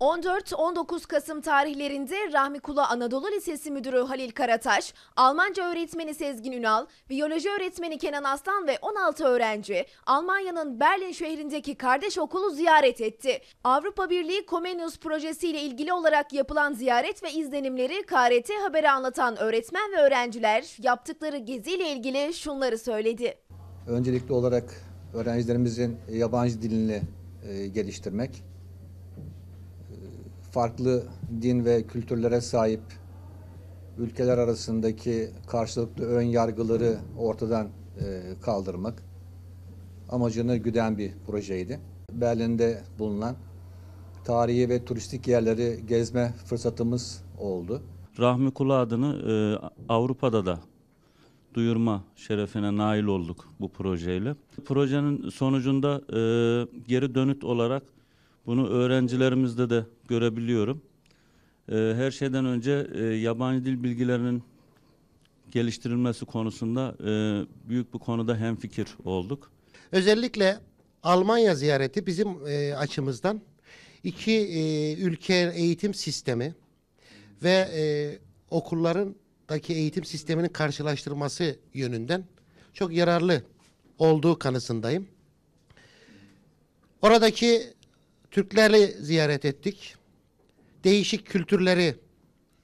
14-19 Kasım tarihlerinde Rahmi Kula Anadolu Lisesi Müdürü Halil Karataş, Almanca öğretmeni Sezgin Ünal, biyoloji öğretmeni Kenan Aslan ve 16 öğrenci Almanya'nın Berlin şehrindeki kardeş okulu ziyaret etti. Avrupa Birliği Comenius ile ilgili olarak yapılan ziyaret ve izlenimleri KRT haberi anlatan öğretmen ve öğrenciler yaptıkları gezi ile ilgili şunları söyledi. Öncelikli olarak öğrencilerimizin yabancı dilini e, geliştirmek, farklı din ve kültürlere sahip ülkeler arasındaki karşılıklı ön yargıları ortadan e, kaldırmak amacını güden bir projeydi. Berlin'de bulunan tarihi ve turistik yerleri gezme fırsatımız oldu. Rahmi Kula adını e, Avrupa'da da duyurma şerefine nail olduk bu projeyle. Projenin sonucunda e, geri dönüt olarak bunu öğrencilerimizde de görebiliyorum. E, her şeyden önce e, yabancı dil bilgilerinin geliştirilmesi konusunda e, büyük bir konuda hemfikir olduk. Özellikle Almanya ziyareti bizim e, açımızdan iki e, ülke eğitim sistemi ve e, daki eğitim sisteminin karşılaştırması yönünden çok yararlı olduğu kanısındayım. Oradaki Türklerle ziyaret ettik. Değişik kültürleri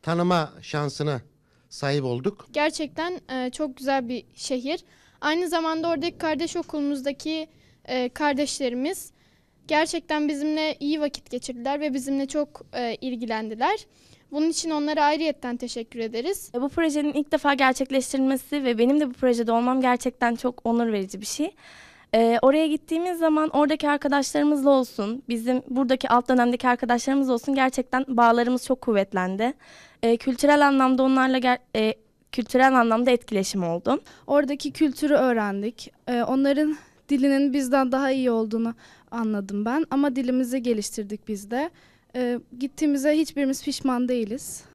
tanıma şansına sahip olduk. Gerçekten e, çok güzel bir şehir. Aynı zamanda oradaki kardeş okulumuzdaki e, kardeşlerimiz gerçekten bizimle iyi vakit geçirdiler ve bizimle çok e, ilgilendiler. Bunun için onlara ayrıyetten teşekkür ederiz. E, bu projenin ilk defa gerçekleştirilmesi ve benim de bu projede olmam gerçekten çok onur verici bir şey. E, oraya gittiğimiz zaman oradaki arkadaşlarımızla olsun, bizim buradaki alt dönemdeki arkadaşlarımız olsun gerçekten bağlarımız çok kuvvetlendi. E, kültürel anlamda onlarla ger e, kültürel anlamda etkileşim oldu. Oradaki kültürü öğrendik. E, onların dilinin bizden daha iyi olduğunu anladım ben ama dilimizi geliştirdik biz de. E, gittiğimize hiçbirimiz pişman değiliz.